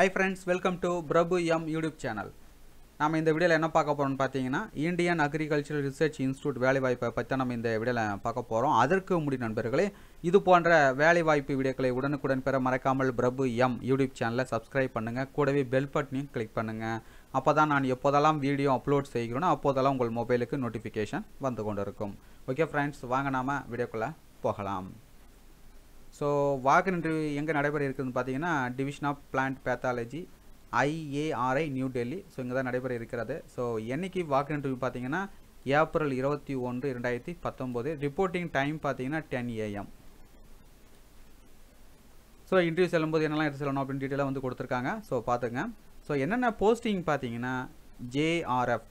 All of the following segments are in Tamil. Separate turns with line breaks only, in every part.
hi friends welcome to Prabhu M YouTube channel நம்ம இந்த வீடியோவில் என்ன பார்க்க போகிறோம்னு பார்த்தீங்கன்னா இந்தியன் அக்ரிகல்ச்சரல் ரிசர்ச் இன்ஸ்டியூட் வேலைவாய்ப்பை பற்றி நம்ம இந்த வீடியோவில் பார்க்க போகிறோம் அதற்கு முடி நண்பர்களே இது போன்ற வேலைவாய்ப்பு வீடியோக்களை உடனுக்குடன் பெற மறக்காமல் பிரபு எம் யூடியூப் சேனலை சப்ஸ்கிரைப் பண்ணுங்கள் கூடவே பெல் பட்டனையும் கிளிக் பண்ணுங்கள் அப்போ தான் நான் எப்போதெல்லாம் வீடியோ அப்லோட் செய்கிறோன்னா அப்போதெல்லாம் உங்கள் மொபைலுக்கு நோட்டிஃபிகேஷன் வந்து கொண்டு இருக்கும் ஓகே ஃப்ரெண்ட்ஸ் வாங்க நாம் வீடியோக்குள்ளே போகலாம் ஸோ வாக்கு இன்டர்வியூ எங்கே நடைபெற இருக்குதுன்னு பார்த்தீங்கன்னா division of plant pathology IARI new Delhi so இங்கே தான் நடைபெற இருக்கிறது ஸோ என்றைக்கு வாக்கு இன்டர்வியூ பார்த்தீங்கன்னா ஏப்ரல் இருபத்தி ஒன்று இரண்டாயிரத்தி பத்தொம்போது ரிப்போர்ட்டிங் டைம் பார்த்தீங்கன்னா டென் ஏஎம் ஸோ இன்டர்வியூ செல்லும்போது என்னெல்லாம் எடுத்து செல்லணும் அப்படின்னு டீட்டெயிலாக வந்து கொடுத்துருக்காங்க ஸோ பார்த்துங்க ஸோ என்னென்ன போஸ்டிங் பார்த்தீங்கன்னா ஜேஆர்எஃப்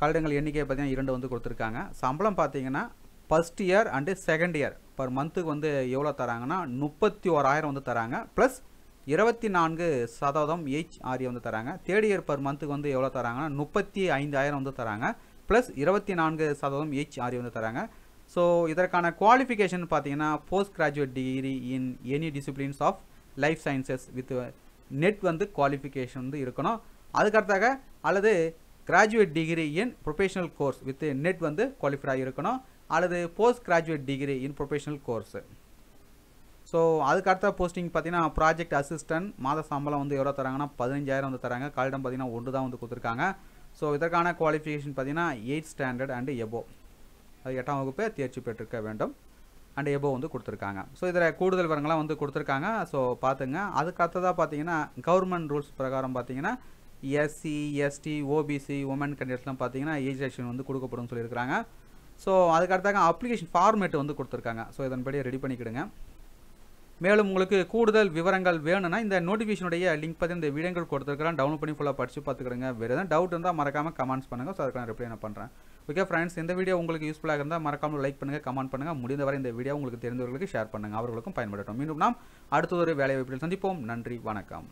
கல்லடங்கள் எண்ணிக்கையை பார்த்தீங்கன்னா இரண்டு வந்து கொடுத்துருக்காங்க சம்பளம் பார்த்தீங்கன்னா first year and second year per மந்த்துக்கு வந்து எவ்வளோ தராங்கன்னா முப்பத்தி ஓராயிரம் வந்து தராங்க ப்ளஸ் இருபத்தி நான்கு சதவீதம் ஆரி e வந்து தராங்க தேர்ட் இயர் பர் மந்த்துக்கு வந்து எவ்வளோ தராங்கன்னா முப்பத்தி ஐந்தாயிரம் வந்து தராங்க ப்ளஸ் இருபத்தி நான்கு சதவீதம் ஆரி e வந்து தராங்க ஸோ இதற்கான குவாலிஃபிகேஷன் பார்த்தீங்கன்னா post graduate degree in any disciplines of life sciences with NET வந்து குவாலிஃபிகேஷன் வந்து இருக்கணும் அதுக்கடுத்தாக அல்லது graduate degree in professional course with NET வந்து குவாலிஃபைடாக இருக்கணும் அல்லது post graduate degree in professional course so அதுக்கடுத்த போஸ்டிங் பார்த்தீங்கன்னா ப்ராஜெக்ட் அசிஸ்டன்ட் மாத சம்பளம் வந்து எவ்வளோ தராங்கன்னா பதினஞ்சாயிரம் வந்து தராங்க கால்டம் பார்த்திங்கன்னா ஒன்று தான் வந்து கொடுத்துருக்காங்க ஸோ இதற்கான குவாலிஃபிகேஷன் பார்த்தீங்கன்னா எயிட் ஸ்டாண்டர்ட் அண்டு எபோ அது எட்டாம் வகுப்பு தேர்ச்சி பெற்றிருக்க வேண்டும் அண்ட் எபோ வந்து கொடுத்துருக்காங்க ஸோ இதில் கூடுதல் விவரங்கள்லாம் வந்து கொடுத்துருக்காங்க ஸோ பார்த்துங்க அதுக்கடுத்ததாக பார்த்தீங்கன்னா கவர்மெண்ட் ரூல்ஸ் பிரகாரம் பார்த்தீங்கன்னா எஸ்சி எஸ்டி ஓபிசி உமன் கண்டிஷன்லாம் பார்த்தீங்கன்னா ஏஜ் ஆக்ஷன் வந்து கொடுக்கப்படும் சொல்லியிருக்கிறாங்க ஸோ அதுக்கடுத்தாக அப்ளிகேஷன் ஃபார்மேட் வந்து கொடுத்துருக்காங்க ஸோ இதன்படியே ரெடி பண்ணிக்கிடுங்க மேலும் உங்களுக்கு கூடுதல் விவரங்கள் வேணும்னா இந்த நோட்டிஃபிகேஷனுடைய லிங்க் பற்றி இந்த வீடியோங்கள் கொடுத்துருக்கலாம் டவுன்லோட் பண்ணி ஃபுல்லாக படித்து பார்த்துக்கிறேங்க வேறு எதாவது டவுட் இருந்தால் மறக்காமல் கமெண்ட்ஸ் பண்ணுங்கள் ஸோ அதுக்கான ரிப்ளை நான் பண்ணுறேன் ஓகே ஃப்ரெண்ட்ஸ் இந்த வீடியோ உங்களுக்கு யூஸ்ஃபுல்லாக இருந்தால் மறக்காமல் லைக் பண்ணுங்கள் கமெண்ட் பண்ணுங்கள் முடிந்தவரை இந்த வீடியோ உங்களுக்கு தெரிந்தவர்களுக்கு ஷேர் பண்ணுங்கள் அவர்களுக்கும் பயன்படுத்தும் மீண்டும் நாம் அடுத்த ஒரு வேலை வாய்ப்பில் சந்திப்போம் நன்றி வணக்கம்